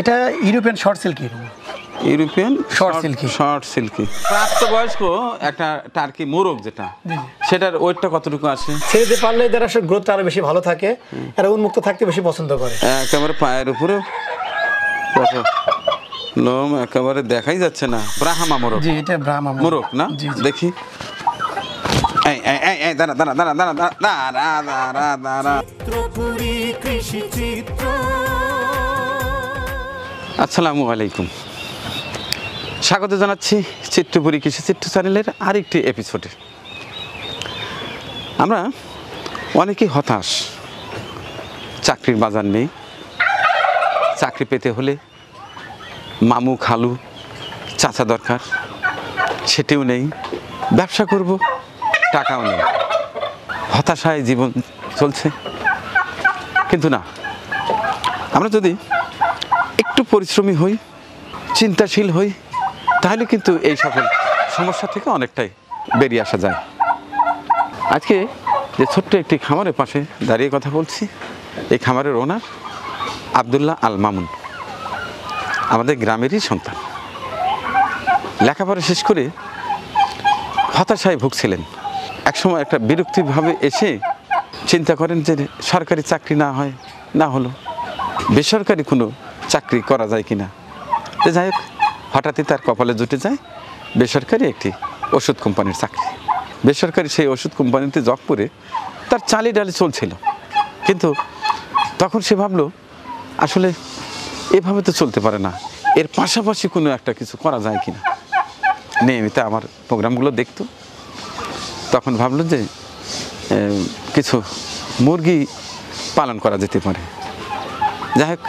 এটা European short silky European short silky short silky প্রাপ্তবয়স্ক একটা টার্কি মোরগ যেটা সেটার ওয়েটটা কতটুকু আছে ছেড়ে পারলে এদের আসলে গ্রোথ আরো বেশি ভালো থাকে আর উন্মুক্ত থাকতে বেশি পছন্দ করে একেবারে পায়ের উপরে লোম একেবারে দেখাই যাচ্ছে না ব্রাহ্মা মোরগ জি এটা ব্রাহ্মা মোরগ না দেখি দাঁড়া দাঁড়া দাঁড়া দাঁড়া দাঁড়া দাঁড়া দাঁড়া দাঁড়া আসসালামু আলাইকুম স্বাগত জানাচ্ছি চিত্রপুরি কৃষি চিত্র চ্যানেলের আরেকটি এপিসোডে আমরা অনেকেই হতাশ চাকরির বাজার নেই চাকরি পেতে হলে মামু খালু চাচা দরকার সেটিও নেই ব্যবসা করব টাকাও নেই হতাশায় জীবন চলছে কিন্তু না আমরা যদি একটু পরিশ্রমী হই চিন্তাশীল হই তাহলে কিন্তু এই সকল সমস্যা থেকে অনেকটাই বেরিয়ে আসা যায় আজকে যে ছোট্ট একটি খামারের পাশে দাঁড়িয়ে কথা বলছি এই খামারের ওনার আবদুল্লাহ আল মামুন আমাদের গ্রামেরই সন্তান লেখাপড়া শেষ করে হতাশায় ভুগছিলেন একসময় একটা বিরক্তিভাবে এসে চিন্তা করেন যে সরকারি চাকরি না হয় না হলো বেসরকারি কোনো চাকরি করা যায় কিনা তো যাই হোক হঠাৎই তার কপালে জুটে যায় বেসরকারি একটি ওষুধ কোম্পানির চাকরি বেসরকারি সেই ওষুধ কোম্পানিতে জব করে তার চালি ডালি চলছিল কিন্তু তখন সে ভাবলো আসলে এভাবে তো চলতে পারে না এর পাশাপাশি কোনো একটা কিছু করা যায় কিনা নিয়মিত আমার প্রোগ্রামগুলো দেখতো তখন ভাবলো যে কিছু মুরগি পালন করা যেতে পারে যাই হোক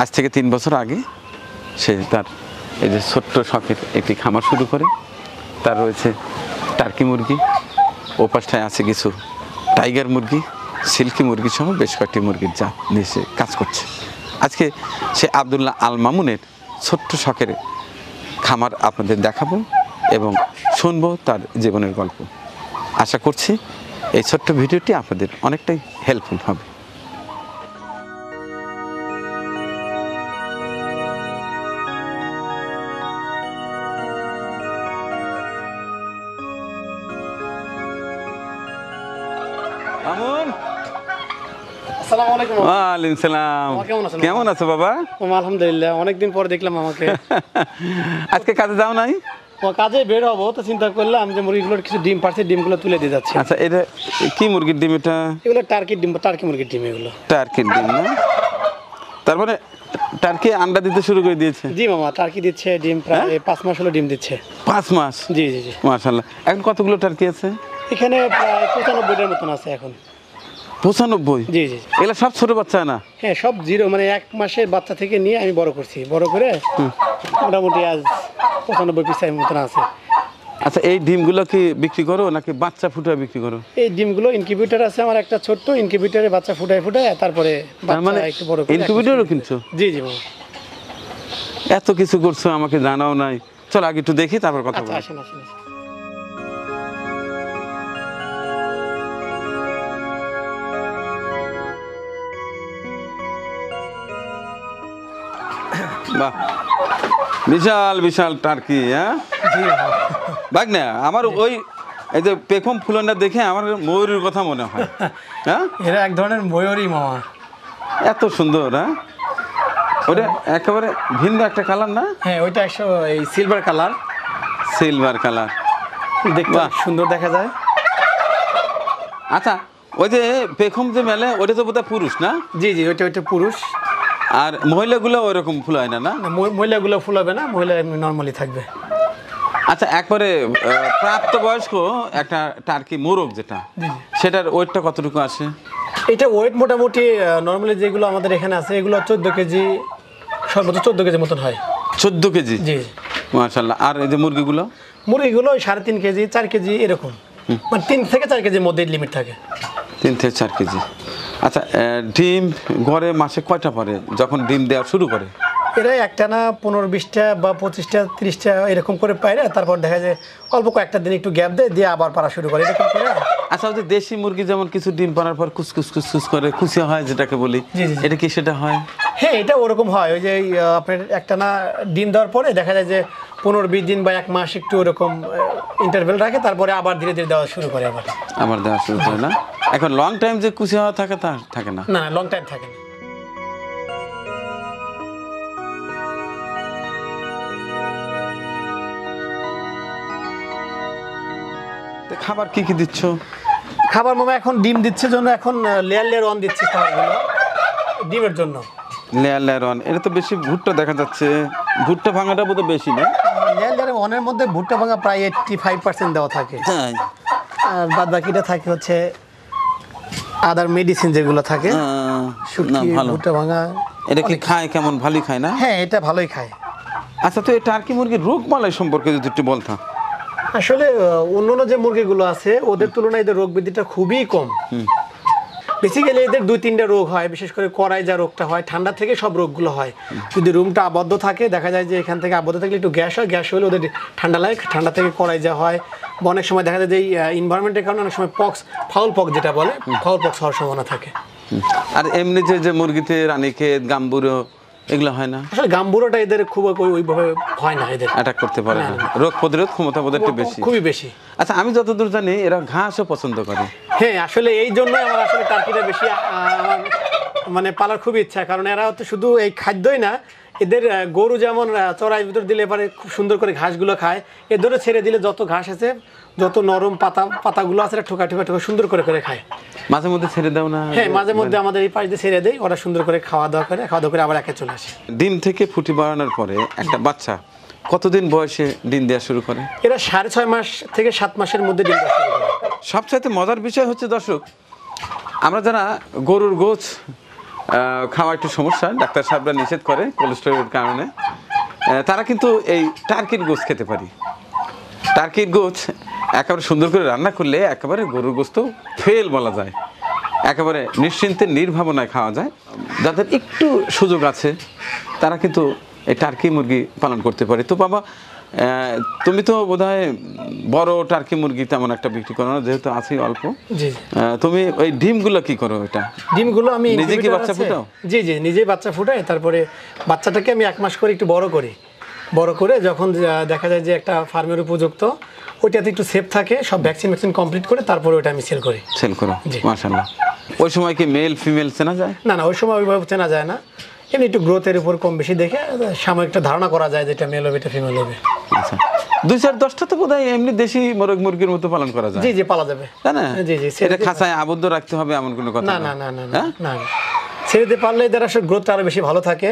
আজ থেকে তিন বছর আগে সে তার এই যে ছোট্ট শখের একটি খামার শুরু করে তার রয়েছে টার্কি মুরগি ও পাশটায় আছে কিছু টাইগার মুরগি সিল্কি মুরগি সহ বেশ কয়েকটি মুরগির জাত নিয়ে সে কাজ করছে আজকে সে আবদুল্লাহ আল মামুনের ছোট্ট শখের খামার আপনাদের দেখাবো এবং শুনবো তার জীবনের গল্প আশা করছি এই ছোট্ট ভিডিওটি আপনাদের অনেকটাই হেল্পফুল হবে আলাইকুম ওয়ালাইকুম কেমন আছেন কেমন আছো বাবা আলহামদুলিল্লাহ অনেকদিন পর দেখলাম আমাকে আজকে কাজে যাও নাই কাজে বের হবো তো চিন্তা করলাম যে মুরগিগুলোর কিছু ডিম পারছে ডিমগুলো তুলে দিয়ে যাচ্ছে আচ্ছা এটা কি মুরগির ডিম এটা এগুলো টার্কির ডিম টার্কি মুরগির ডিম এগুলো টার্কির ডিম না তারপরে টার্কি আন্ডা দিতে শুরু করে দিয়েছে জি মামা টার্কি দিচ্ছে ডিম প্রায় হ্যাঁ? পাঁচ মাস হলো ডিম দিচ্ছে পাঁচ মাস জি জি জি মাশাল্লাহ এখন কতগুলো টার্কি আছে এখানে প্রায় পঁচানব্বইটার মতন আছে এখন পঁচানব্বই জি জি এগুলো সব বাচ্চা না হ্যাঁ সব জিরো মানে এক মাসের বাচ্চা থেকে নিয়ে আমি করছি বড় করে মোটামুটি আজ পঁচানব্বই মতন আছে আচ্ছা এই ডিমগুলো কি বিক্রি করো নাকি বাচ্চা বিক্রি করো এই ডিমগুলো আছে আমার একটা ছোট্ট বাচ্চা তারপরে মানে একটু বড় কিনছো জি জি এত কিছু করছো আমাকে জানাও নাই চল আগে একটু দেখি তারপর কথা আচ্ছা, আসেন বাহ বিশাল বিশাল টার্কি হ্যাঁ না আমার ওই এই যে পেখম ফুলনটা দেখে আমার ময়ূরের কথা মনে হয় হ্যাঁ এরা এক ধরনের ময়ূরই মামা এত সুন্দর হ্যাঁ ওটা একেবারে ভিন্ন একটা কালার না হ্যাঁ ওইটা একশো এই সিলভার কালার সিলভার কালার দেখতে সুন্দর দেখা যায় আচ্ছা ওই যে পেখম যে মেলে ওটা তো বোধহয় পুরুষ না জি জি ওইটা ওইটা পুরুষ আর মহিলাগুলো ওরকম ফুল হয় না না মহিলাগুলো ফুল হবে না মহিলা এমনি নর্মালি থাকবে আচ্ছা একবারে প্রাপ্ত বয়স্ক একটা টার্কি মোরগ যেটা সেটার ওয়েটটা কতটুকু আসে এটা ওয়েট মোটামুটি নর্মালি যেগুলো আমাদের এখানে আছে এগুলো চোদ্দ কেজি সর্বোচ্চ চোদ্দ কেজি মতন হয় চোদ্দ কেজি জি মাশাল্লাহ আর এই যে মুরগিগুলো মুরগিগুলো ওই সাড়ে তিন কেজি চার কেজি এরকম মানে তিন থেকে চার কেজির মধ্যে লিমিট থাকে তিন থেকে চার কেজি আচ্ছা ডিম ঘরে মাসে কয়টা পরে যখন ডিম দেওয়া শুরু করে এরা একটা না পনেরো বিশটা বা পঁচিশটা তিরিশটা এরকম করে পায় না তারপর দেখা যায় অল্প কয়েকটা দিন একটু গ্যাপ দেয় দিয়ে আবার পারা শুরু করে এরকম করে আচ্ছা ওই দেশি মুরগি যেমন কিছু ডিম পাড়ার পর কুচকুচ কুচকুচ করে খুশি হয় যেটাকে বলি এটা কি সেটা হয় হ্যাঁ এটা ওরকম হয় ওই যে আপনার একটা না ডিম দেওয়ার পরে দেখা যায় যে পনেরো বিশ দিন বা এক মাস একটু ওরকম ইন্টারভেল রাখে তারপরে আবার ধীরে ধীরে দেওয়া শুরু করে আবার আবার দেওয়া শুরু করে না এখন লং টাইম যে কুচি হওয়া থাকে তা থাকে না না লং টাইম থাকে না খাবার কি কি দিচ্ছ খাবার মামা এখন ডিম দিচ্ছে জন্য এখন লেয়ার লেয়ার অন দিচ্ছে খাবারগুলো ডিমের জন্য লেয়ার লেয়ার ওয়ান এটা তো বেশি ভুট্টা দেখা যাচ্ছে ভুট্টা ভাঙাটা বোধহয় বেশি না লেয়ার লেয়ার ওয়ানের মধ্যে ভুট্টা ভাঙা প্রায় এইট্টি ফাইভ পার্সেন্ট দেওয়া থাকে হ্যাঁ। আর বাদ বাকিটা থাকে হচ্ছে আদার মেডিসিন যেগুলো থাকে হ্যাঁ, শুকনো ভুট্টা ভাঙা এটা কি খায় কেমন ভালোই খায় না হ্যাঁ এটা ভালোই খায় আচ্ছা তো এই টার্কি মুরগির রোগবালাই সম্পর্কে যদি একটু বলতাম আসলে অন্যান্য যে মুরগিগুলো আছে ওদের তুলনায় এদের রোগ বৃদ্ধিটা খুবই কম বেসিক্যালি এদের দুই তিনটা রোগ হয় বিশেষ করে কড়াই যা রোগটা হয় ঠান্ডা থেকে সব রোগগুলো হয় যদি রুমটা আবদ্ধ থাকে দেখা যায় যে এখান থেকে আবদ্ধ থাকলে একটু গ্যাস হয় গ্যাস হলে ওদের ঠান্ডা লাগে ঠান্ডা থেকে কড়াই যা হয় বা অনেক সময় দেখা যায় যে এই ইনভারনমেন্টের কারণে অনেক সময় পক্স ফাউল পক্স যেটা বলে ফাউল পক্স হওয়ার সম্ভাবনা থাকে আর এমনিতে যে মুরগিতে রানীক্ষেত গাম্বুরো এগুলো হয় না আসলে এদের খুব ওইভাবে হয় না এদের অ্যাটাক করতে পারে না রোগ প্রতিরোধ ক্ষমতা বেশি খুবই বেশি আচ্ছা আমি যতদূর জানি এরা ঘাসও পছন্দ করে হ্যাঁ আসলে এই জন্য আমার আসলে টার্কিটা বেশি মানে পালার খুব ইচ্ছা কারণ এরা হচ্ছে শুধু এই খাদ্যই না এদের গরু যেমন চড়াই ভিতর দিলে এবারে খুব সুন্দর করে ঘাসগুলো খায় এদেরও ছেড়ে দিলে যত ঘাস আছে যত নরম পাতা পাতাগুলো আছে ঠোকা ঠোকা ঠোকা সুন্দর করে করে খায় মাঝে মধ্যে ছেড়ে দাও না হ্যাঁ মাঝে মধ্যে আমাদের এই পাশ দিয়ে ছেড়ে দেয় ওরা সুন্দর করে খাওয়া দাওয়া করে খাওয়া দাওয়া করে আবার একে চলে আসে ডিম থেকে ফুটি বাড়ানোর পরে একটা বাচ্চা কতদিন বয়সে ডিম দেওয়া শুরু করে এরা সাড়ে ছয় মাস থেকে সাত মাসের মধ্যে ডিম দেওয়া শুরু করে সবচাইতে মজার বিষয় হচ্ছে দর্শক আমরা যারা গরুর গোছ খাওয়া একটু সমস্যা ডাক্তার সাহেবরা নিষেধ করে কোলেস্ট্রলের কারণে তারা কিন্তু এই টার্কির গোছ খেতে পারি টার্কির গোছ একেবারে সুন্দর করে রান্না করলে একেবারে গরুর গোস্ত ফেল বলা যায় একেবারে নিশ্চিন্তে নির্ভাবনায় খাওয়া যায় যাদের একটু সুযোগ আছে তারা কিন্তু এই টার্কি মুরগি পালন করতে পারে তো বাবা তুমি তো বোধ বড় টার্কি মুরগি তেমন একটা বিক্রি করো না যেহেতু আছি অল্প তুমি ওই ডিমগুলো কি করো এটা ডিমগুলো আমি নিজে কি বাচ্চা ফুটাও জি জি নিজে বাচ্চা ফুটাই তারপরে বাচ্চাটাকে আমি এক মাস করে একটু বড় করি বড় করে যখন দেখা যায় যে একটা ফার্মের উপযুক্ত ওইটাতে একটু সেফ থাকে সব ভ্যাকসিন ভ্যাকসিন কমপ্লিট করে তারপরে ওটা আমি সেল করি সেল করো মাশাআল্লাহ ওই সময় কি মেল ফিমেল চেনা যায় না না ওই সময় ওইভাবে চেনা যায় না এমনি একটু গ্রোথের উপর কম বেশি দেখে সাময়িক একটা ধারণা করা যায় যে এটা মেল হবে এটা ফিমেল হবে আচ্ছা দুই চার দশটা তো বোধ হয় এমনি দেশি মোরগ মুরগির মতো পালন করা যায় জি জি পালা যাবে তাই না জি জি সেটা খাসায় আবদ্ধ রাখতে হবে এমন কোনো কথা না না না না না না হ্যাঁ? ছেড়ে পারলে এদের আসলে গ্রোথ আরো বেশি ভালো থাকে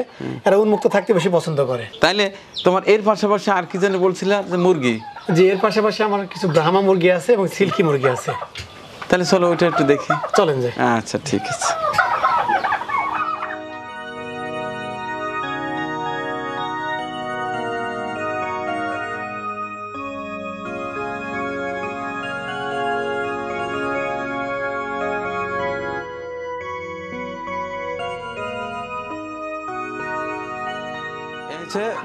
এরা উন্মুক্ত থাকতে বেশি পছন্দ করে তাইলে তোমার এর পাশাপাশি আর কি যেন বলছিলাম যে মুরগি যে এর পাশাপাশি আমার কিছু ব্রাহ্মা মুরগি আছে এবং সিল্কি মুরগি আছে তাহলে চলো ওইটা একটু দেখি চলেন যাই আচ্ছা ঠিক আছে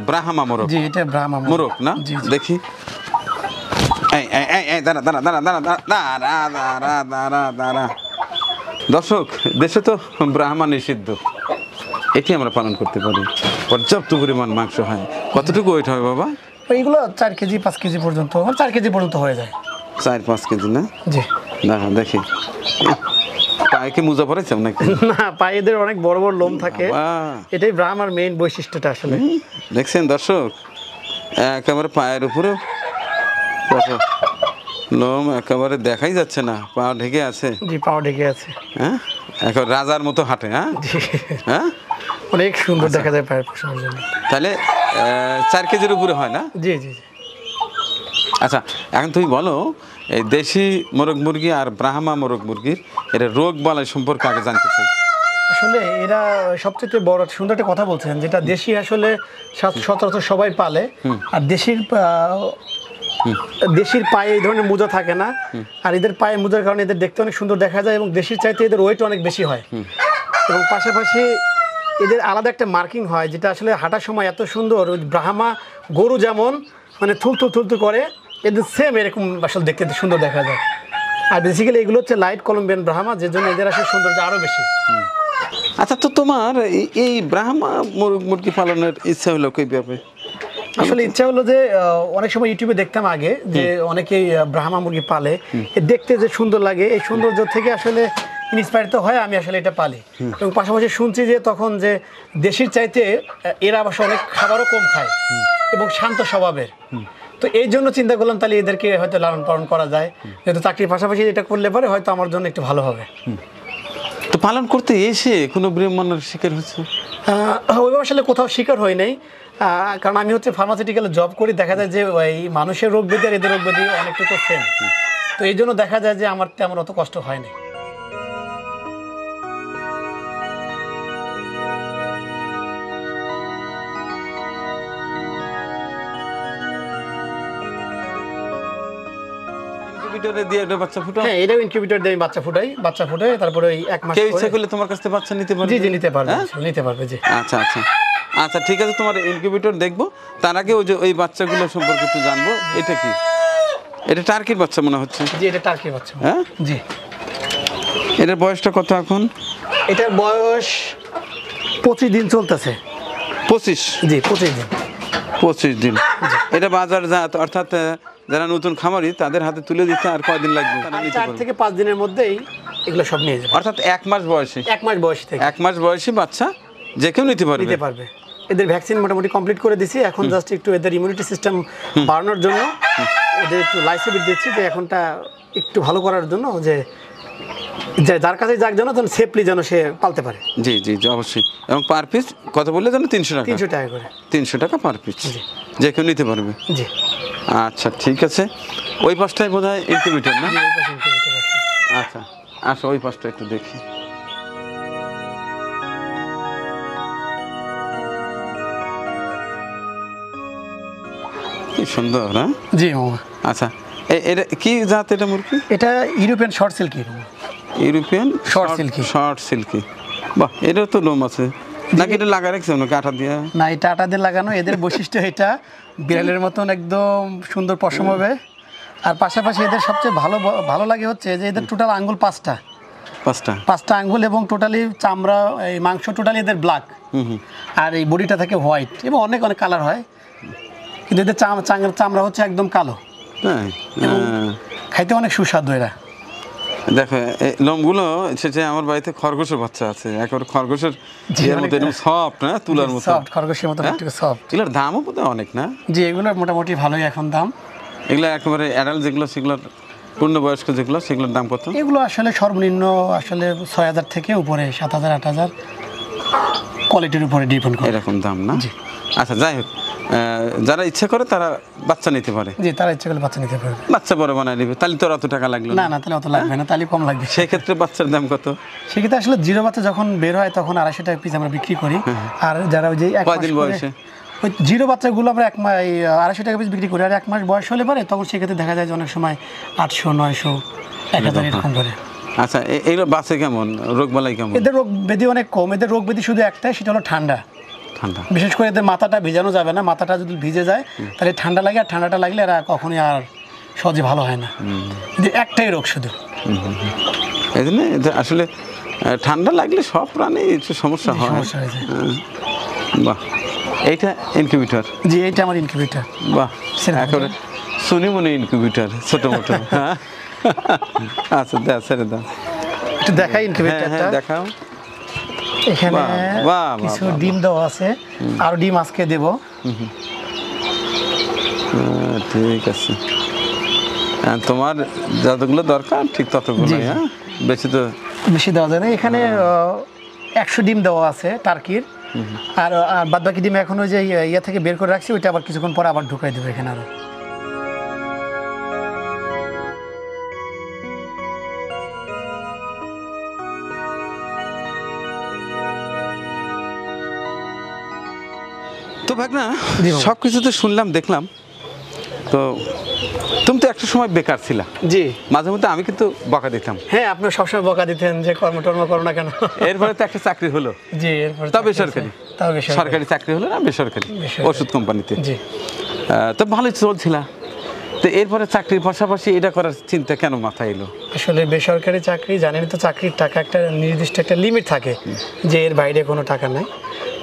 ব্রাহ্মা মোরগ জি এটা ব্রাহ্মা মোরগ না দেখি দাঁড়া দাঁড়া দাঁড়া দাঁড়া দাঁড়া দাঁড়া দাঁড়া দাঁড়া দর্শক দেশে তো ব্রাহ্মা নিষিদ্ধ এটি আমরা পালন করতে পারি পর্যাপ্ত পরিমাণ মাংস হয় কতটুকু ওইট হয় বাবা এইগুলো চার কেজি পাঁচ কেজি পর্যন্ত মানে চার কেজি পর্যন্ত হয়ে যায় চার পাঁচ কেজি না জি দাঁড়া দেখি না পায়েদের অনেক বড় বড় লোম থাকে এটাই বৈশিষ্ট্যটা আসলে দেখছেন দর্শক একেবারে পায়ের উপরে লোম একেবারে দেখাই যাচ্ছে না পা ঢেকে আছে জি পা ঢেকে আছে হ্যাঁ এখন রাজার মতো হাঁটে হ্যাঁ হ্যাঁ অনেক সুন্দর আচ্ছা। দেখা যায় পায়ের তাহলে চার কেজির উপরে হয় না জি জি জি আচ্ছা এখন তুমি বলো এই দেশি মোরগ মুরগি আর ব্রাহ্মা মোরগ মুরগির এটা রোগ বালাই সম্পর্কে আগে জানতে চাই আসলে এরা সবচেয়ে বড় সুন্দর একটা কথা বলছেন যেটা দেশি আসলে সচরাচর সবাই পালে আর দেশির দেশির পায়ে এই ধরনের মোজা থাকে না আর এদের পায়ে মোজার কারণে এদের দেখতে অনেক সুন্দর দেখা যায় এবং দেশির চাইতে এদের ওয়েট অনেক বেশি হয় এবং পাশাপাশি এদের আলাদা একটা মার্কিং হয় যেটা আসলে হাঁটার সময় এত সুন্দর ব্রাহ্মা গরু যেমন মানে থুল থুল থুল করে এদের সেম এরকম আসলে দেখতে সুন্দর দেখা যায় আর বেসিক্যালি এগুলো হচ্ছে লাইট কলম্বিয়ান ব্রাহ্মা যে জন্য এদের আসলে সৌন্দর্য আরও বেশি আচ্ছা তো তোমার এই ব্রাহ্মা মুরগি পালনের ইচ্ছা হলো ব্যাপারে আসলে ইচ্ছা হলো যে অনেক সময় ইউটিউবে দেখতাম আগে যে অনেকেই ব্রাহ্মা মুরগি পালে দেখতে যে সুন্দর লাগে এই সৌন্দর্য থেকে আসলে ইন্সপায়ার হয় আমি আসলে এটা পালি এবং পাশাপাশি শুনছি যে তখন যে দেশির চাইতে এরা অবশ্য অনেক খাবারও কম খায় এবং শান্ত স্বভাবের তো এই জন্য চিন্তা করলাম তাহলে এদেরকে হয়তো লালন পালন করা যায় যেহেতু চাকরির পাশাপাশি এটা করলে পরে হয়তো আমার জন্য একটু ভালো হবে তো পালন করতে এসে কোনো ব্রাহ্মণের শিকার হচ্ছে ওইভাবে আসলে কোথাও শিকার হয় নাই কারণ আমি হচ্ছে ফার্মাসিউটিক্যালে জব করি দেখা যায় যে ওই মানুষের রোগ ব্যাধি আর এদের রোগ অনেক কিছু করছেন তো এই জন্য দেখা যায় যে আমার তেমন অত কষ্ট হয়নি ইনকিউবেটরে দিয়ে এটা বাচ্চা ফুটাও হ্যাঁ এটাও ইনকিউবেটর দিয়ে বাচ্চা ফুটাই বাচ্চা ফুটে তারপরে ওই এক মাস কেউ ইচ্ছা করলে তোমার কাছে বাচ্চা নিতে পারবে জি জি নিতে পারবে হ্যাঁ? নিতে পারবে জি আচ্ছা আচ্ছা আচ্ছা ঠিক আছে তোমার ইনকিউবেটর দেখবো তার আগে ওই যে ওই বাচ্চাগুলো সম্পর্কে একটু জানবো এটা কি এটা টার্কির বাচ্চা মনে হচ্ছে জি এটা টার্কির বাচ্চা হ্যাঁ জি এটার বয়সটা কত এখন এটার বয়স পঁচিশ দিন চলতেছে পঁচিশ জি পঁচিশ দিন পঁচিশ দিন এটা বাজার যা অর্থাৎ যারা নতুন খামারি তাদের হাতে তুলে দিতে আর কয়দিন লাগবে চার থেকে পাঁচ দিনের মধ্যেই এগুলো সব নিয়ে যাবে অর্থাৎ এক মাস বয়সে এক মাস বয়স থেকে এক মাস বয়সী বাচ্চা যে কেউ নিতে পারবে নিতে পারবে এদের ভ্যাকসিন মোটামুটি কমপ্লিট করে দিছি এখন জাস্ট একটু এদের ইমিউনিটি সিস্টেম বাড়ানোর জন্য এদের একটু লাইসেবিট দিচ্ছি যে এখনটা একটু ভালো করার জন্য যে যে যার কাছে যাক যেন যেন সেফলি যেন সে পালতে পারে জি জি জি অবশ্যই এবং পার পিস কত বললে যেন তিনশো টাকা তিনশো টাকা করে তিনশো টাকা পার পিস যে কেউ নিতে পারবে জি আচ্ছা ঠিক আছে ওই পাশটায় বোধ হয় ইনকিউবেটার না আচ্ছা আচ্ছা ওই পাশটা একটু দেখি সুন্দর হ্যাঁ জি মামা আচ্ছা এটা কি জাত এটা মুরগি এটা European short silky European short silky short silky বাহ এটা তো লোম আছে নাকি এটা লাগা রাখছে নাকি আটা দিয়ে না এটা আটা দিয়ে লাগানো এদের বৈশিষ্ট্য এটা বিড়ালের মতন একদম সুন্দর পশম হবে আর পাশাপাশি এদের সবচেয়ে ভালো ভালো লাগে হচ্ছে যে এদের টোটাল আঙ্গুল পাঁচটা পাঁচটা পাঁচটা আঙ্গুল এবং টোটালি চামড়া এই মাংস টোটালি এদের ব্ল্যাক আর এই বডিটা থাকে হোয়াইট এবং অনেক অনেক কালার হয় কিন্তু এদের চামড়া হচ্ছে একদম কালো হ্যাঁ, হ্যাঁ খাইতে অনেক সুস্বাদু এরা দেখো লোমগুলো সেটা আমার বাড়িতে খরগোশের বাচ্চা আছে একবার খরগোশের এর মতো এরকম সফট হ্যাঁ। না তুলার মতো সফট খরগোশের মতো হ্যাঁ? একটু সফট এগুলোর দামও বোধহয় অনেক না জি এগুলোর মোটামুটি ভালোই এখন দাম এগুলো একেবারে অ্যাডাল্ট যেগুলো সেগুলোর পূর্ণবয়স্ক যেগুলো সেগুলোর দাম কত এগুলো আসলে সর্বনিম্ন আসলে ছয় হাজার থেকে উপরে সাত হাজার আট হাজার কোয়ালিটির উপরে ডিপেন্ড করে এরকম দাম না জি আচ্ছা যাই হোক যারা ইচ্ছা করে তারা বাচ্চা নিতে পারে জি তারা ইচ্ছা করলে বাচ্চা নিতে পারে বাচ্চা বড় বানায় নেবে তাহলে তোর অত টাকা লাগলো না না তাহলে অত লাগবে না তাহলে কম লাগবে সেই ক্ষেত্রে বাচ্চার দাম কত সেক্ষেত্রে আসলে জিরো বাচ্চা যখন বের হয় তখন আড়াইশো টাকা পিস আমরা বিক্রি করি হ্যাঁ, হ্যাঁ। আর যারা ওই যে কয়দিন বয়সে ওই জিরো বাচ্চাগুলো আমরা এক মাস আড়াইশো টাকা পিস বিক্রি করি আর এক মাস বয়স হলে পরে তখন সেক্ষেত্রে দেখা যায় যে অনেক সময় আটশো নয়শো এক হাজার এরকম করে আচ্ছা এগুলো বাসে কেমন রোগ বালাই কেমন এদের রোগ ব্যাধি অনেক কম এদের রোগ ব্যাধি শুধু একটাই সেটা হলো ঠান্ডা ঠান্ডা বিশেষ করে এদের মাথাটা ভিজানো যাবে না মাথাটা যদি ভিজে যায় তাহলে ঠান্ডা লাগে আর ঠান্ডাটা লাগলে এরা কখনোই আর সহজে ভালো হয় না একটাই রোগ শুধু এই জন্য আসলে ঠান্ডা লাগলে সব প্রাণী একটু সমস্যা হয় সমস্যা হয়ে যায় বাহ এইটা ইনকিউবেটর জি এইটা আমার ইনকিউবেটর বাহ একেবারে মনে ইনকিউবেটর ছোট মোটো আচ্ছা দা ছেড়ে দা একটু দেখাই ইনকিউবেটরটা হ্যাঁ, হ্যাঁ, দেখাও এখানে কিছু ডিম দেওয়া আছে আর ডিম আজকে দেব ঠিক আছে হ্যাঁ, তোমার যতগুলো দরকার ঠিক ততগুলো হ্যাঁ বেশি তো বেশি দেওয়া যায় না এখানে হ্যাঁ। একশো ডিম দেওয়া আছে টার্কির আর বাদবাকি ডিম এখন ওই যে ইয়ে থেকে বের করে রাখছি ওইটা আবার কিছুক্ষণ পর আবার ঢুকাই দেবো এখানে আরও তো ভাগনা সব কিছু তো শুনলাম দেখলাম তো তুমি তো একটা সময় বেকার ছিলা জি মাঝে মধ্যে আমি কিন্তু বকা দিতাম হ্যাঁ আপনি সবসময় বকা দিতেন যে কর্ম টর্ম করো না কেন এরপরে তো একটা চাকরি হলো জি এরপরে তা বেসরকারি সরকারি চাকরি হলো না বেসরকারি ওষুধ কোম্পানিতে জি তো ভালোই চলছিল তো এরপরে চাকরির পাশাপাশি এটা করার চিন্তা কেন মাথায় এলো আসলে বেসরকারি চাকরি জানেন তো চাকরির টাকা একটা নির্দিষ্ট একটা লিমিট থাকে যে এর বাইরে কোনো টাকা নাই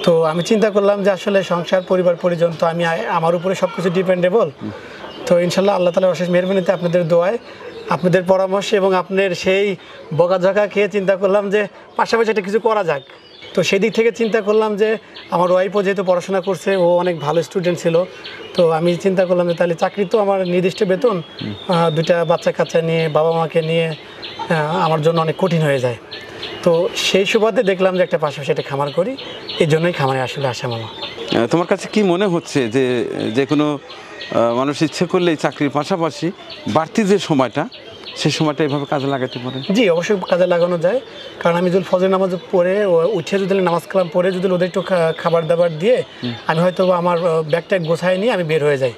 তো আমি চিন্তা করলাম যে আসলে সংসার পরিবার পরিজন তো আমি আমার উপরে সব কিছু ডিপেন্ডেবল তো ইনশাল্লাহ আল্লাহ তালা অশেষ মেহরবানিতে আপনাদের দোয়ায় আপনাদের পরামর্শ এবং আপনার সেই বকাঝকা খেয়ে চিন্তা করলাম যে পাশাপাশি এটা কিছু করা যাক তো সেদিক থেকে চিন্তা করলাম যে আমার ওয়াইফও যেহেতু পড়াশোনা করছে ও অনেক ভালো স্টুডেন্ট ছিল তো আমি চিন্তা করলাম যে তাহলে চাকরি তো আমার নির্দিষ্ট বেতন দুটা বাচ্চা কাচ্চা নিয়ে বাবা মাকে নিয়ে আমার জন্য অনেক কঠিন হয়ে যায় তো সেই সুবাদে দেখলাম যে একটা পাশাপাশি একটা খামার করি এই জন্যই খামারে আসলে আসে মামা তোমার কাছে কি মনে হচ্ছে যে যে কোনো মানুষ ইচ্ছে করলেই চাকরির পাশাপাশি বাড়তি যে সময়টা সেই সময়টা এভাবে কাজে লাগাতে পারে জি অবশ্যই কাজে লাগানো যায় কারণ আমি যদি ফজর নামাজ পড়ে উঠে যদি নামাজ কালাম পড়ে যদি ওদের একটু খাবার দাবার দিয়ে আমি হয়তো আমার ব্যাগটা গোছায় নিয়ে আমি বের হয়ে যাই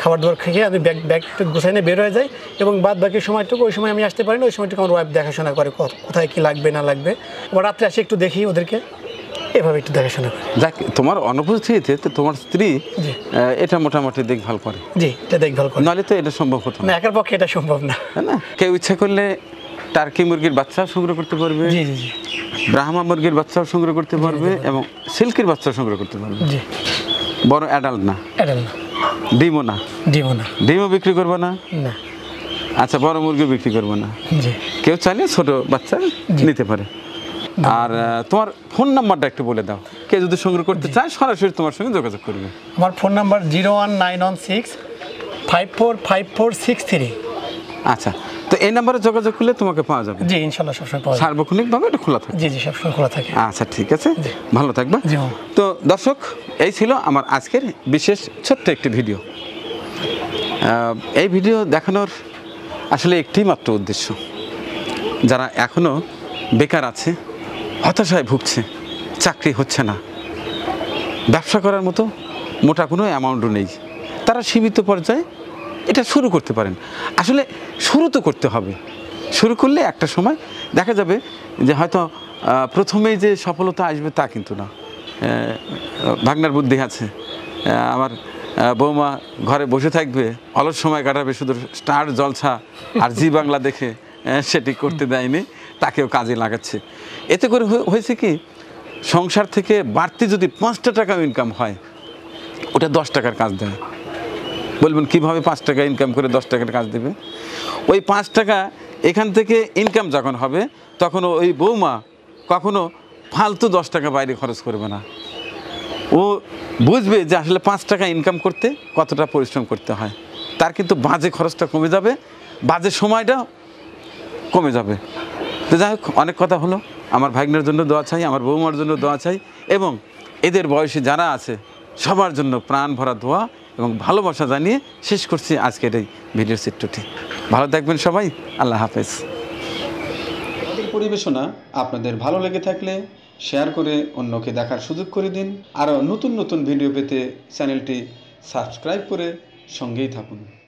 খাবার দাবার খেয়ে আমি ব্যাগ ব্যাগটা গোছায় নিয়ে বের হয়ে যাই এবং বাদ বাকি সময়টুকু ওই সময় আমি আসতে পারি না ওই সময়টুকু আমার ওয়াইফ দেখাশোনা করে কোথায় কী লাগবে না লাগবে আবার রাত্রে আসে একটু দেখি ওদেরকে এভাবে একটু দেখাশোনা করে যাক তোমার অনুপস্থিতিতে তো তোমার স্ত্রী এটা মোটামুটি দেখভাল করে জি এটা দেখভাল করে নাহলে তো এটা সম্ভব হতো না একার পক্ষে এটা সম্ভব না না কেউ ইচ্ছা করলে টার্কি মুরগির বাচ্চা সংগ্রহ করতে পারবে জি জি ব্রাহ্মা মুরগির বাচ্চাও সংগ্রহ করতে পারবে এবং সিল্কের বাচ্চাও সংগ্রহ করতে পারবে জি বড় অ্যাডাল্ট না অ্যাডাল্ট না ডিমও না ডিমও না ডিমও বিক্রি করবো না না আচ্ছা বড় মুরগি বিক্রি করবো না জি কেউ চাইলে ছোট বাচ্চা নিতে পারে আর তোমার ফোন নাম্বারটা একটু বলে দাও কে যদি সংগ্রহ করতে চায় সরাসরি তোমার সঙ্গে যোগাযোগ করবে আমার phone number zero one nine one six five four five four six three আচ্ছা তো এই নাম্বারে যোগাযোগ করলে তোমাকে পাওয়া যাবে জি ইনশাআল্লাহ সবসময় পাওয়া যাবে সার্বক্ষণিকভাবে এটা খোলা থাকে জি জি সবসময় খোলা থাকে আচ্ছা ঠিক আছে ভালো থাকবে তো দর্শক এই ছিল আমার আজকের বিশেষ ছোট্ট একটি ভিডিও এই ভিডিও দেখানোর আসলে একটি মাত্র উদ্দেশ্য যারা এখনও বেকার আছে হতাশায় ভুগছে চাকরি হচ্ছে না ব্যবসা করার মতো মোটা কোনো অ্যামাউন্টও নেই তারা সীমিত পর্যায়ে এটা শুরু করতে পারেন আসলে শুরু তো করতে হবে শুরু করলে একটা সময় দেখা যাবে যে হয়তো প্রথমেই যে সফলতা আসবে তা কিন্তু না ভাগনার বুদ্ধি আছে আমার বৌমা ঘরে বসে থাকবে অলস সময় কাটাবে শুধু স্টার জলসা আর জি বাংলা দেখে সেটি করতে দেয়নি তাকেও কাজে লাগাচ্ছে এতে করে হয়েছে কি সংসার থেকে বাড়তি যদি পাঁচটা টাকা ইনকাম হয় ওটা দশ টাকার কাজ দেয় বলবেন কিভাবে পাঁচ টাকা ইনকাম করে দশ টাকার কাজ দেবে ওই পাঁচ টাকা এখান থেকে ইনকাম যখন হবে তখন ওই বৌমা কখনো ফালতু দশ টাকা বাইরে খরচ করবে না ও বুঝবে যে আসলে পাঁচ টাকা ইনকাম করতে কতটা পরিশ্রম করতে হয় তার কিন্তু বাজে খরচটা কমে যাবে বাজে সময়টা কমে যাবে তো যাই হোক অনেক কথা হলো আমার ভাগ্নের জন্য দোয়া চাই আমার বৌমার জন্য দোয়া চাই এবং এদের বয়সে যারা আছে সবার জন্য প্রাণ ভরা দোয়া এবং ভালোবাসা জানিয়ে শেষ করছি আজকের এই ভিডিও চিত্রটি ভালো থাকবেন সবাই আল্লাহ হাফেজ পরিবেশনা আপনাদের ভালো লেগে থাকলে শেয়ার করে অন্যকে দেখার সুযোগ করে দিন আরও নতুন নতুন ভিডিও পেতে চ্যানেলটি সাবস্ক্রাইব করে সঙ্গেই থাকুন